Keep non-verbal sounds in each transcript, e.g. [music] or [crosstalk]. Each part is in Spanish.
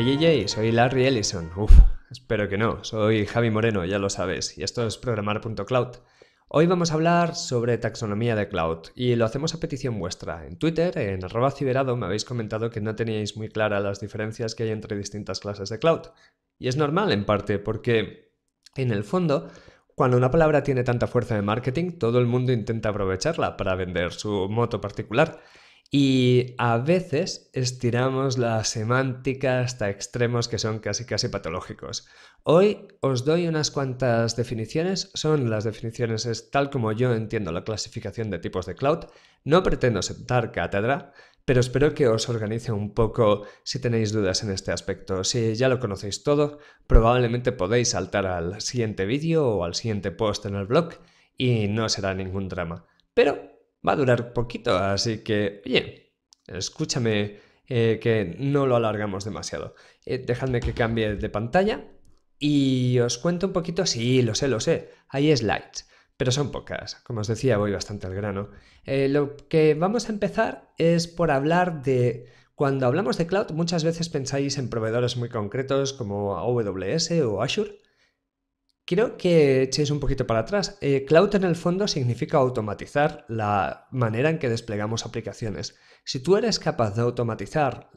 Hey, soy Larry Ellison. Uf, espero que no. Soy Javi Moreno, ya lo sabes. Y esto es programar.cloud. Hoy vamos a hablar sobre taxonomía de cloud y lo hacemos a petición vuestra. En Twitter, en arroba ciberado, me habéis comentado que no teníais muy claras las diferencias que hay entre distintas clases de cloud. Y es normal en parte porque, en el fondo, cuando una palabra tiene tanta fuerza de marketing, todo el mundo intenta aprovecharla para vender su moto particular. Y a veces estiramos la semántica hasta extremos que son casi casi patológicos. Hoy os doy unas cuantas definiciones, son las definiciones tal como yo entiendo la clasificación de tipos de cloud. No pretendo sentar cátedra, pero espero que os organice un poco si tenéis dudas en este aspecto. Si ya lo conocéis todo, probablemente podéis saltar al siguiente vídeo o al siguiente post en el blog y no será ningún drama. Pero va a durar poquito, así que, oye, escúchame eh, que no lo alargamos demasiado. Eh, dejadme que cambie de pantalla y os cuento un poquito, sí, lo sé, lo sé, hay slides, pero son pocas, como os decía, voy bastante al grano. Eh, lo que vamos a empezar es por hablar de... Cuando hablamos de cloud, muchas veces pensáis en proveedores muy concretos como AWS o Azure, Quiero que echéis un poquito para atrás. Eh, cloud en el fondo significa automatizar la manera en que desplegamos aplicaciones. Si tú eres capaz de automatizar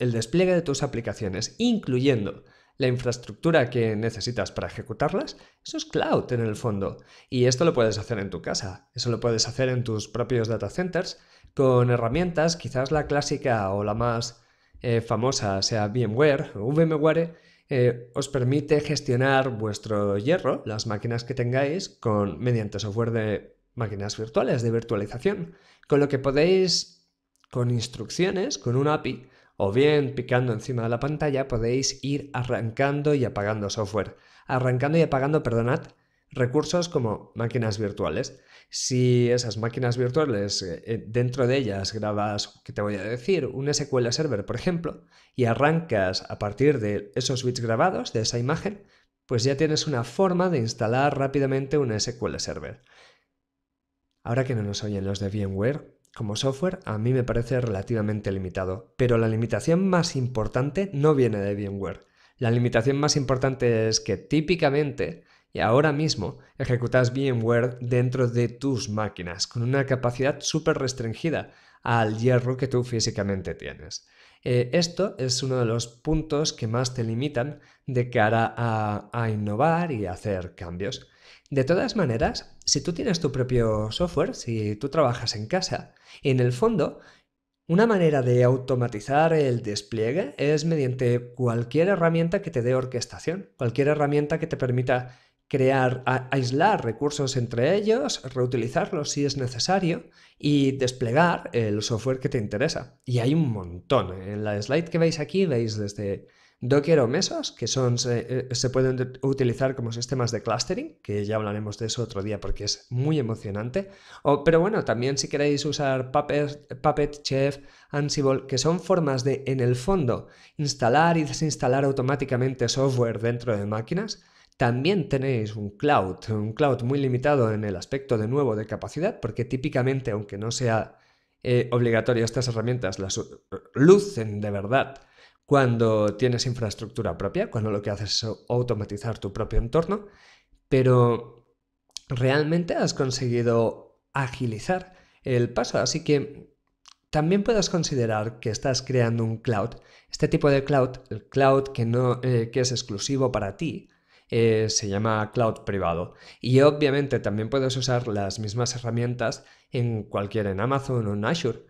el despliegue de tus aplicaciones, incluyendo la infraestructura que necesitas para ejecutarlas, eso es cloud en el fondo. Y esto lo puedes hacer en tu casa, eso lo puedes hacer en tus propios data centers con herramientas, quizás la clásica o la más eh, famosa sea VMware o VMware eh, os permite gestionar vuestro hierro, las máquinas que tengáis, con, mediante software de máquinas virtuales, de virtualización, con lo que podéis, con instrucciones, con un API, o bien picando encima de la pantalla, podéis ir arrancando y apagando software. Arrancando y apagando, perdonad, recursos como máquinas virtuales. Si esas máquinas virtuales, eh, eh, dentro de ellas grabas, ¿qué te voy a decir? Un SQL Server, por ejemplo, y arrancas a partir de esos bits grabados, de esa imagen, pues ya tienes una forma de instalar rápidamente un SQL Server. Ahora que no nos oyen los de VMware, como software a mí me parece relativamente limitado, pero la limitación más importante no viene de VMware. La limitación más importante es que típicamente y ahora mismo ejecutas VMware dentro de tus máquinas con una capacidad súper restringida al hierro que tú físicamente tienes. Eh, esto es uno de los puntos que más te limitan de cara a, innovar y hacer cambios. De todas maneras, si tú tienes tu propio software, si tú trabajas en casa, en el fondo una manera de automatizar el despliegue es mediante cualquier herramienta que te dé orquestación, cualquier herramienta que te permita crear, aislar recursos entre ellos, reutilizarlos si es necesario y desplegar el software que te interesa. Y hay un montón. ¿eh? En la slide que veis aquí veis desde Docker o Mesos, que son, se, eh, pueden utilizar como sistemas de clustering, que ya hablaremos de eso otro día porque es muy emocionante. pero bueno, también si queréis usar Puppet, Chef, Ansible, que son formas de, en el fondo, instalar y desinstalar automáticamente software dentro de máquinas, también tenéis un cloud, un cloud muy limitado en el aspecto de nuevo de capacidad, porque típicamente, aunque no sea eh, obligatorio estas herramientas, las eh, lucen de verdad cuando tienes infraestructura propia, cuando lo que haces es automatizar tu propio entorno, pero realmente has conseguido agilizar el paso, así que también puedes considerar que estás creando un cloud, este tipo de cloud, el cloud que, no, eh, que es exclusivo para ti, eh, se llama cloud privado. Y obviamente también puedes usar las mismas herramientas en cualquier en Amazon o en Azure.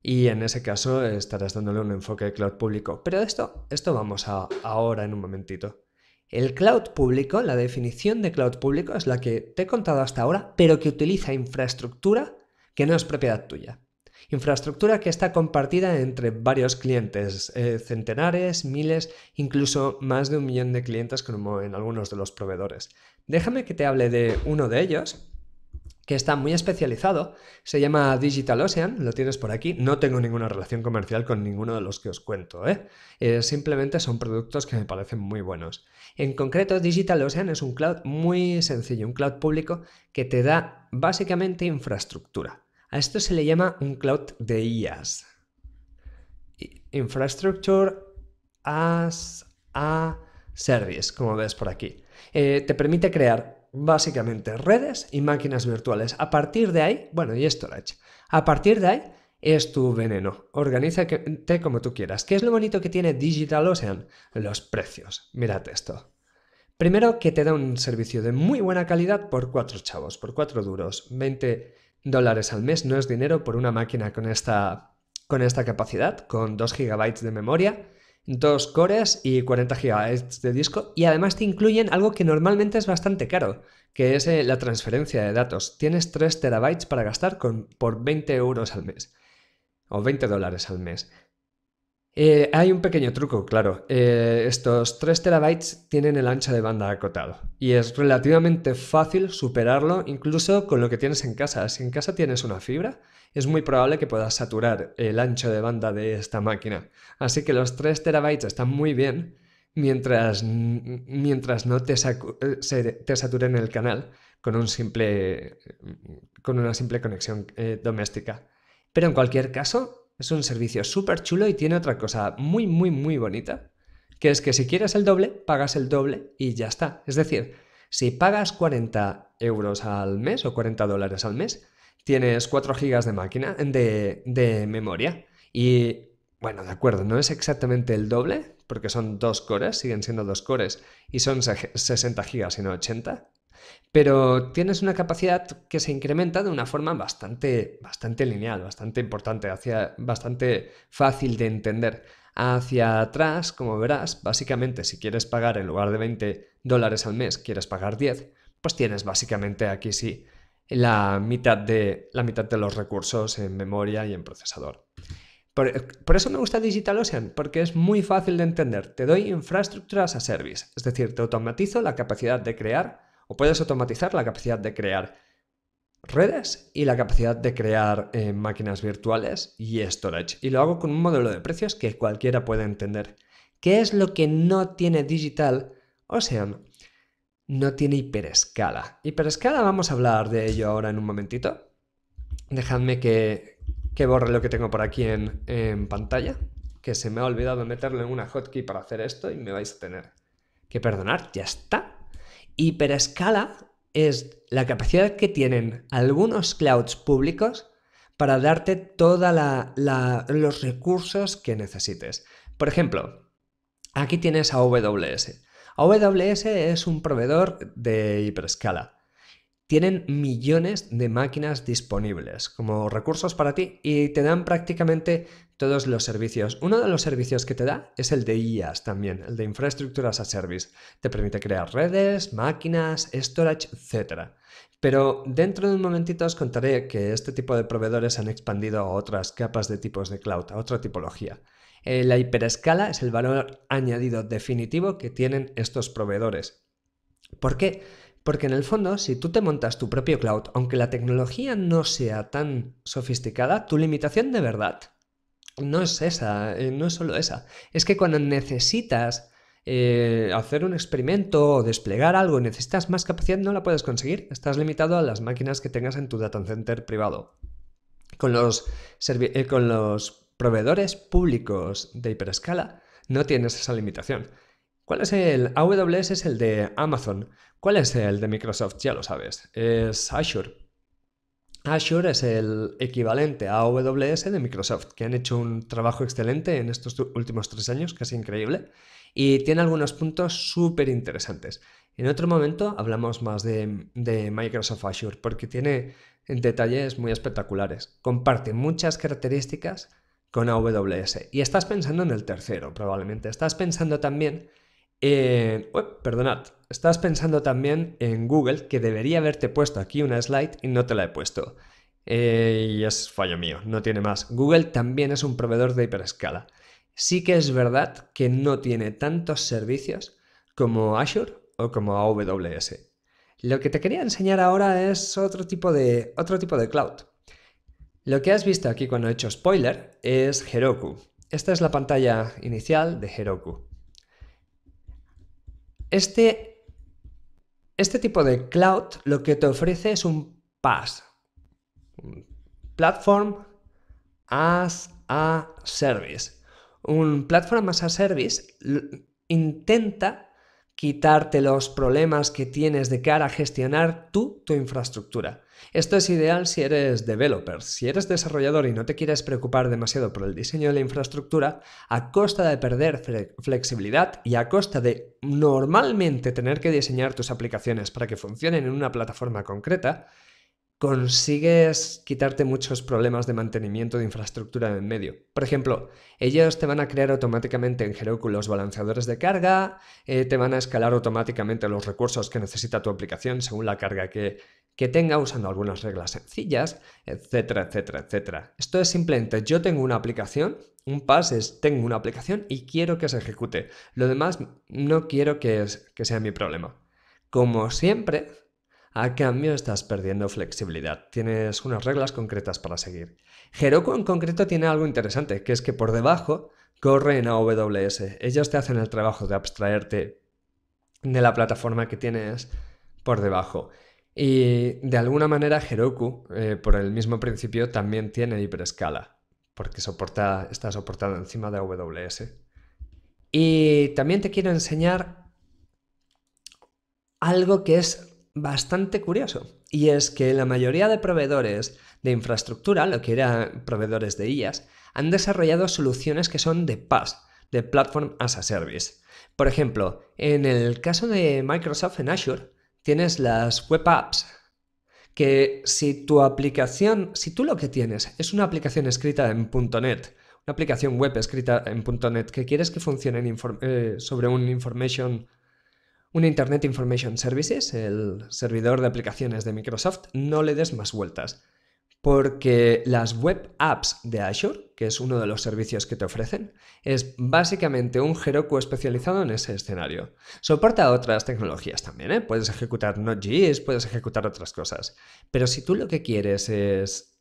Y en ese caso estarás dándole un enfoque de cloud público. Pero esto, esto vamos a ahora en un momentito. El cloud público, la definición de cloud público es la que te he contado hasta ahora, pero que utiliza infraestructura que no es propiedad tuya. Infraestructura que está compartida entre varios clientes, eh, centenares, miles, incluso más de un millón de clientes como en algunos de los proveedores. Déjame que te hable de uno de ellos, que está muy especializado, se llama Digital Ocean, lo tienes por aquí, no tengo ninguna relación comercial con ninguno de los que os cuento, ¿eh? Eh, simplemente son productos que me parecen muy buenos. En concreto, Digital Ocean es un cloud muy sencillo, un cloud público que te da básicamente infraestructura. A esto se le llama un cloud de IAS. Infrastructure as a service, como ves por aquí. Eh, te permite crear básicamente redes y máquinas virtuales. A partir de ahí, bueno, y storage. A partir de ahí es tu veneno. Organízate como tú quieras. ¿Qué es lo bonito que tiene Digital Los precios. Mírate esto. Primero, que te da un servicio de muy buena calidad por cuatro chavos, por cuatro duros, 20 dólares al mes no es dinero por una máquina con esta, con esta capacidad, con 2 GB de memoria, 2 cores y 40 GB de disco. Y además te incluyen algo que normalmente es bastante caro, que es eh, la transferencia de datos. Tienes 3 TB para gastar con, por 20 euros al mes o 20 dólares al mes. Eh, hay un pequeño truco, claro. Eh, estos 3 terabytes tienen el ancho de banda acotado y es relativamente fácil superarlo incluso con lo que tienes en casa. Si en casa tienes una fibra, es muy probable que puedas saturar el ancho de banda de esta máquina. Así que los 3 terabytes están muy bien mientras, mientras no te, eh, te saturen el canal con, un simple, con una simple conexión doméstica. Pero en cualquier caso, es un servicio súper chulo y tiene otra cosa muy, muy, muy bonita, que es que si quieres el doble, pagas el doble y ya está. Es decir, si pagas 40 euros al mes o 40 dólares al mes, tienes 4 gigas de máquina, de, de memoria. Y bueno, de acuerdo, no es exactamente el doble, porque son dos cores, siguen siendo dos cores, y son 60 GB y no 80, pero tienes una capacidad que se incrementa de una forma bastante, bastante lineal, bastante importante, bastante fácil de entender. Hacia atrás, como verás, básicamente si quieres pagar en lugar de 20 dólares al mes, quieres pagar 10, pues tienes básicamente aquí sí la la mitad de los recursos en memoria y en procesador. Eh, por, eso me gusta DigitalOcean, porque es muy fácil de entender. Te doy infraestructuras as a service, es decir, te automatizo la capacidad de crear o puedes automatizar la capacidad de crear redes y la capacidad de crear eh, máquinas virtuales y storage. Y lo hago con un modelo de precios que cualquiera puede entender. ¿Qué es lo que no tiene Digital Ocean? No tiene hiperescala. Hiperescala vamos a hablar de ello ahora en un momentito. Dejadme que, que borre lo que tengo por aquí en, pantalla, que se me ha olvidado meterlo en una hotkey para hacer esto y me vais a tener que perdonar, ya está. Hiperescala es la capacidad que tienen algunos clouds públicos para darte todos los recursos que necesites. Por ejemplo, aquí tienes a AWS. AWS es un proveedor de hiperescala tienen millones de máquinas disponibles como recursos para ti y te dan prácticamente todos los servicios. Uno de los servicios que te da es el de IaaS también, el de infraestructuras as service. Te permite crear redes, máquinas, storage, etc. Pero dentro de un momentito os contaré que este tipo de proveedores han expandido a otras capas de tipos de cloud, a otra tipología. Eh, la hiperescala es el valor añadido definitivo que tienen estos proveedores. ¿Por qué? Porque en el fondo, si tú te montas tu propio cloud, aunque la tecnología no sea tan sofisticada, tu limitación de verdad no es esa, eh, no es solo esa. Es que cuando necesitas eh, hacer un experimento o desplegar algo, necesitas más capacidad, no la puedes conseguir. Estás limitado a las máquinas que tengas en tu data center privado. Con los, eh, con los proveedores públicos de hiperescala no tienes esa limitación. ¿Cuál es el? AWS es el de Amazon. ¿Cuál es el de Microsoft? Ya lo sabes. Es Azure. Azure es el equivalente a AWS de Microsoft, que han hecho un trabajo excelente en estos últimos tres años, casi increíble, y tiene algunos puntos súper interesantes. En otro momento hablamos más de, Microsoft Azure, porque tiene detalles muy espectaculares. Comparte muchas características con AWS. Y estás pensando en el tercero, probablemente. Estás pensando también eh, perdonad, estás pensando también en Google que debería haberte puesto aquí una slide y no te la he puesto. Eh, y es fallo mío, no tiene más. Google también es un proveedor de hiperescala. Sí que es verdad que no tiene tantos servicios como Azure o como AWS. Lo que te quería enseñar ahora es otro tipo de, otro tipo de cloud. Lo que has visto aquí cuando he hecho spoiler es Heroku. Esta es la pantalla inicial de Heroku. Este, este tipo de cloud lo que te ofrece es un PaaS, Platform as a Service. Un Platform as a Service intenta quitarte los problemas que tienes de cara a gestionar tú tu infraestructura. Esto es ideal si eres developer. Si eres desarrollador y no te quieres preocupar demasiado por el diseño de la infraestructura, a costa de perder flexibilidad y a costa de normalmente tener que diseñar tus aplicaciones para que funcionen en una plataforma concreta, consigues quitarte muchos problemas de mantenimiento de infraestructura en medio. Por ejemplo, ellos te van a crear automáticamente en Heroku los balanceadores de carga, eh, te van a escalar automáticamente los recursos que necesita tu aplicación según la carga que, que tenga usando algunas reglas sencillas, etcétera, etcétera, etcétera. Esto es simplemente yo tengo una aplicación, un pass es tengo una aplicación y quiero que se ejecute. Lo demás no quiero que, que sea mi problema. Como siempre, a cambio estás perdiendo flexibilidad. Tienes unas reglas concretas para seguir. Heroku en concreto tiene algo interesante, que es que por debajo corre en AWS. Ellos te hacen el trabajo de abstraerte de la plataforma que tienes por debajo. Y de alguna manera Heroku, eh, por el mismo principio, también tiene hiperescala, porque soporta, está soportado encima de AWS. Y también te quiero enseñar algo que es bastante curioso. Y es que la mayoría de proveedores de infraestructura, lo que eran proveedores de IAS, han desarrollado soluciones que son de PaaS, de Platform as a Service. Por ejemplo, en el caso de Microsoft en Azure, tienes las web apps, que si tu aplicación, si tú lo que tienes es una aplicación escrita en .NET, una aplicación web escrita en .NET que quieres que funcione eh, sobre un information un Internet Information Services, el servidor de aplicaciones de Microsoft, no le des más vueltas, porque las web apps de Azure, que es uno de los servicios que te ofrecen, es básicamente un Heroku especializado en ese escenario. Soporta otras tecnologías también, ¿eh? puedes ejecutar Node.js, puedes ejecutar otras cosas, pero si tú lo que quieres es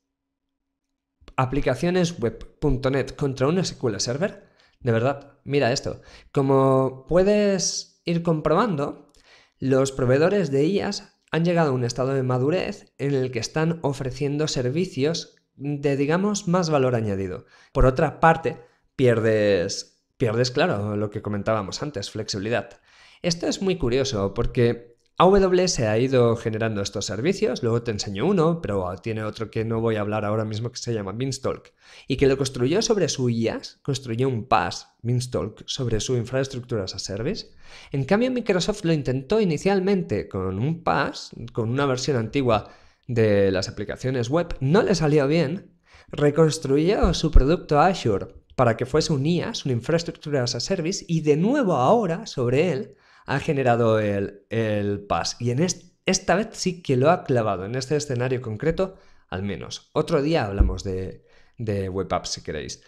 aplicaciones web.net contra un SQL Server, de verdad, mira esto, como puedes ir comprobando, los proveedores de IAS han llegado a un estado de madurez en el que están ofreciendo servicios de, digamos, más valor añadido. Por otra parte, pierdes, pierdes, claro, lo que comentábamos antes, flexibilidad. Esto es muy curioso porque AWS se ha ido generando estos servicios, luego te enseño uno, pero tiene otro que no voy a hablar ahora mismo que se llama Beanstalk, y que lo construyó sobre su IaaS, construyó un PaaS, Beanstalk, sobre su infraestructura as a service. En cambio, Microsoft lo intentó inicialmente con un PaaS, con una versión antigua de las aplicaciones web, no le salió bien, reconstruyó su producto Azure para que fuese un IaaS, una infraestructura as a service, y de nuevo ahora sobre él ha generado el, el pass. Y en esta vez sí que lo ha clavado, en este escenario concreto, al menos. Otro día hablamos de, de web apps si queréis.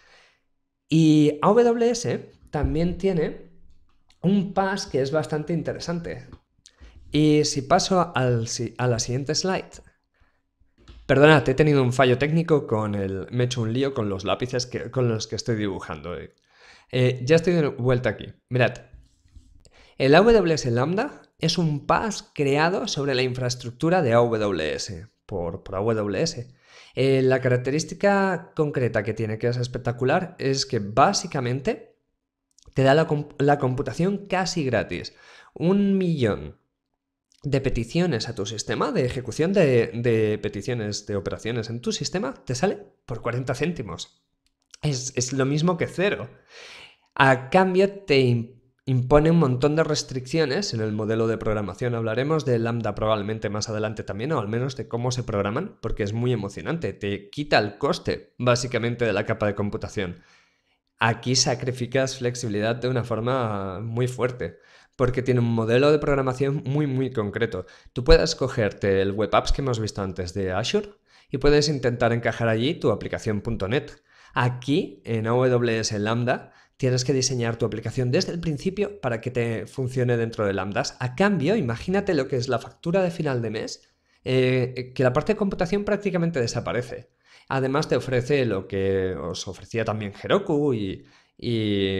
Y AWS también tiene un pass que es bastante interesante. Y si paso a la siguiente slide, Perdonad, he tenido un fallo técnico con el. Me he hecho un lío con los lápices con los que estoy dibujando. Eh, ya estoy de vuelta aquí. Mirad, el AWS Lambda es un pass creado sobre la infraestructura de AWS, por, AWS. Eh, la característica concreta que tiene, que es espectacular, es que básicamente te da la, computación casi gratis. Un millón de peticiones a tu sistema, de ejecución de, peticiones, de operaciones en tu sistema, te sale por 40 céntimos. Es, lo mismo que cero. A cambio te impone un montón de restricciones. En el modelo de programación hablaremos de Lambda probablemente más adelante también, o al menos de cómo se programan, porque es muy emocionante. Te quita el coste, básicamente, de la capa de computación. Aquí sacrificas flexibilidad de una forma muy fuerte, porque tiene un modelo de programación muy, muy concreto. Tú puedes cogerte el web apps que hemos visto antes de Azure y puedes intentar encajar allí tu aplicación.NET. Aquí, en AWS Lambda, tienes que diseñar tu aplicación desde el principio para que te funcione dentro de Lambdas. A cambio, imagínate lo que es la factura de final de mes, eh, que la parte de computación prácticamente desaparece. Además, te ofrece lo que os ofrecía también Heroku y,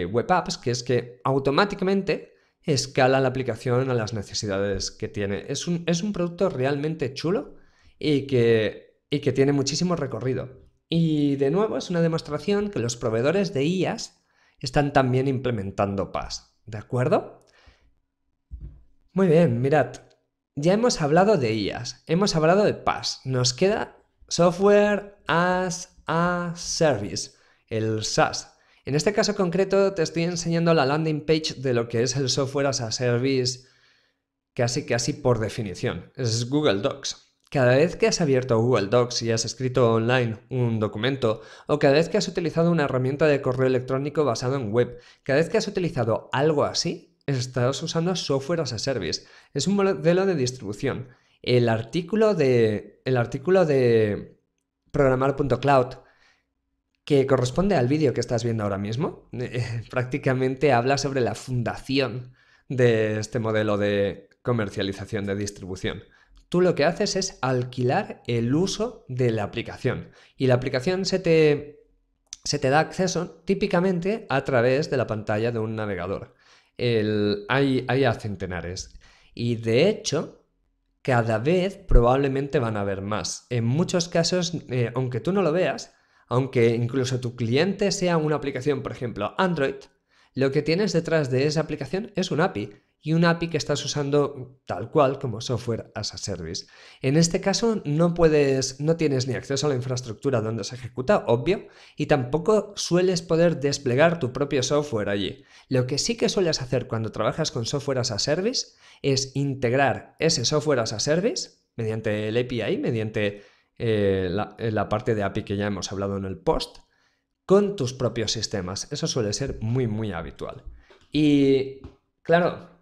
Web Apps, que es que automáticamente escala la aplicación a las necesidades que tiene. Es un, producto realmente chulo y que, y que tiene muchísimo recorrido. Y de nuevo es una demostración que los proveedores de IAS están también implementando PaaS. ¿De acuerdo? Muy bien, mirad. Ya hemos hablado de IAS, hemos hablado de pas, Nos queda Software as a Service, el SaaS. En este caso concreto te estoy enseñando la landing page de lo que es el Software as a Service casi casi por definición. Es Google Docs. Cada vez que has abierto Google Docs y has escrito online un documento, o cada vez que has utilizado una herramienta de correo electrónico basada en web, cada vez que has utilizado algo así, estás usando software as a service. Es un modelo de distribución. El artículo de, el artículo de programar.cloud que corresponde al vídeo que estás viendo ahora mismo, eh, [laughs] prácticamente habla sobre la fundación de este modelo de comercialización de distribución tú lo que haces es alquilar el uso de la aplicación. Y la aplicación se te, da acceso típicamente a través de la pantalla de un navegador. hay, hay centenares. Y de hecho, cada vez probablemente van a haber más. En muchos casos, eh, aunque tú no lo veas, aunque incluso tu cliente sea una aplicación, por ejemplo, Android, lo que tienes detrás de esa aplicación es un API y una API que estás usando tal cual como software as a service. En este caso no puedes, no tienes ni acceso a la infraestructura donde se ejecuta, obvio, y tampoco sueles poder desplegar tu propio software allí. Lo que sí que sueles hacer cuando trabajas con software as a service es integrar ese software as a service mediante el API, mediante eh, eh, la parte de API que ya hemos hablado en el post, con tus propios sistemas. Eso suele ser muy, muy habitual. Y claro,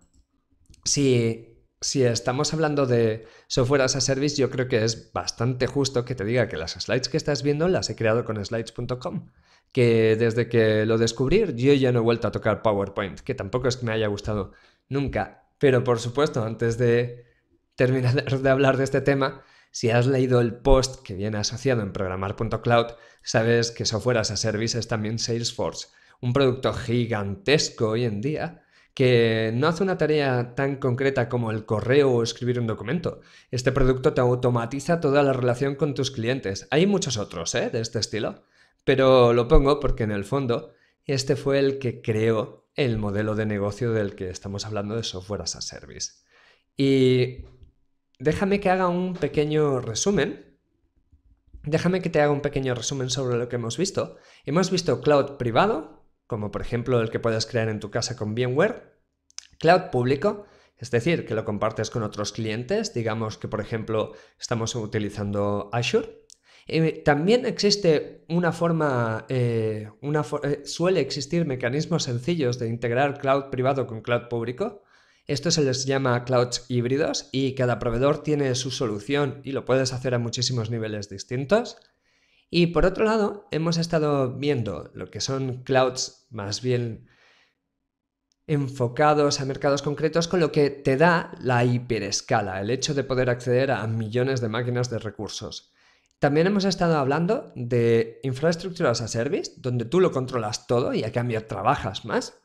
si, estamos hablando de software as a service, yo creo que es bastante justo que te diga que las slides que estás viendo las he creado con slides.com que desde que lo descubrí yo ya no he vuelto a tocar PowerPoint, que tampoco es que me haya gustado nunca. Pero por supuesto, antes de terminar de hablar de este tema, si has leído el post que viene asociado en programar.cloud, sabes que software as a service es también Salesforce, un producto gigantesco hoy en día que no hace una tarea tan concreta como el correo o escribir un documento. Este producto te automatiza toda la relación con tus clientes. Hay muchos otros ¿eh? de este estilo, pero lo pongo porque en el fondo este fue el que creó el modelo de negocio del que estamos hablando de software as a service. Y déjame que haga un pequeño resumen. Déjame que te haga un pequeño resumen sobre lo que hemos visto. Hemos visto cloud privado, como por ejemplo el que puedes crear en tu casa con VMware, cloud público, es decir, que lo compartes con otros clientes, digamos que por ejemplo estamos utilizando Azure. Eh, también existe una forma, eh, eh, suele existir mecanismos sencillos de integrar cloud privado con cloud público. Esto se les llama clouds híbridos y cada proveedor tiene su solución y lo puedes hacer a muchísimos niveles distintos. Y por otro lado, hemos estado viendo lo que son clouds más bien enfocados a mercados concretos, con lo que te da la hiperescala, el hecho de poder acceder a millones de máquinas de recursos. También hemos estado hablando de infraestructuras a service, donde tú lo controlas todo y a cambio trabajas más.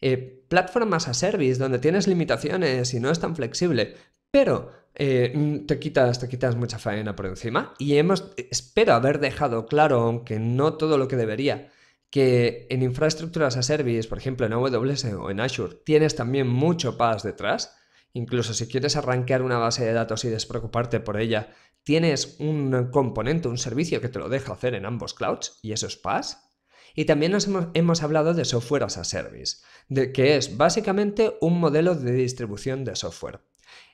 Eh, plataformas a service, donde tienes limitaciones y no es tan flexible, pero eh, mm, te, quitas, te quitas mucha faena por encima y hemos, eh, espero haber dejado claro, aunque no todo lo que debería, que en infraestructuras a service, por ejemplo en AWS o en Azure, tienes también mucho PAS detrás. Incluso si quieres arrancar una base de datos y despreocuparte por ella, tienes un componente, un servicio que te lo deja hacer en ambos clouds, y eso es PAS. Y también hemos, hemos, hablado de software as a service, de, que es básicamente un modelo de distribución de software.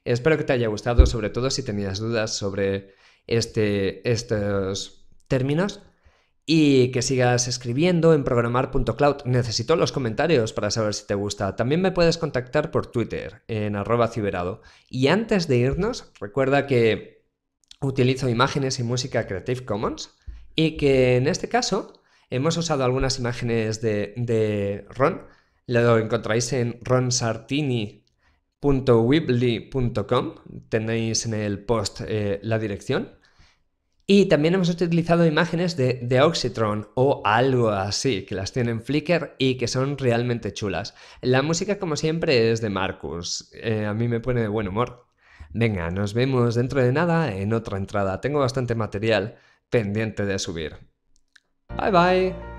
Espero que te haya gustado, sobre todo si tenías dudas sobre este, estos términos y que sigas escribiendo en programar.cloud. Necesito los comentarios para saber si te gusta. También me puedes contactar por Twitter en arroba ciberado. Y antes de irnos, recuerda que utilizo imágenes y música Creative Commons y que en este caso hemos usado algunas imágenes de, de Ron. Lo encontráis en Ron ronsartini.com www.weebly.com tenéis en el post eh, la dirección. Y también hemos utilizado imágenes de, de, Oxytron o algo así, que las tienen Flickr y que son realmente chulas. La música, como siempre, es de Marcus. Eh, a mí me pone de buen humor. Venga, nos vemos dentro de nada en otra entrada. Tengo bastante material pendiente de subir. Bye bye.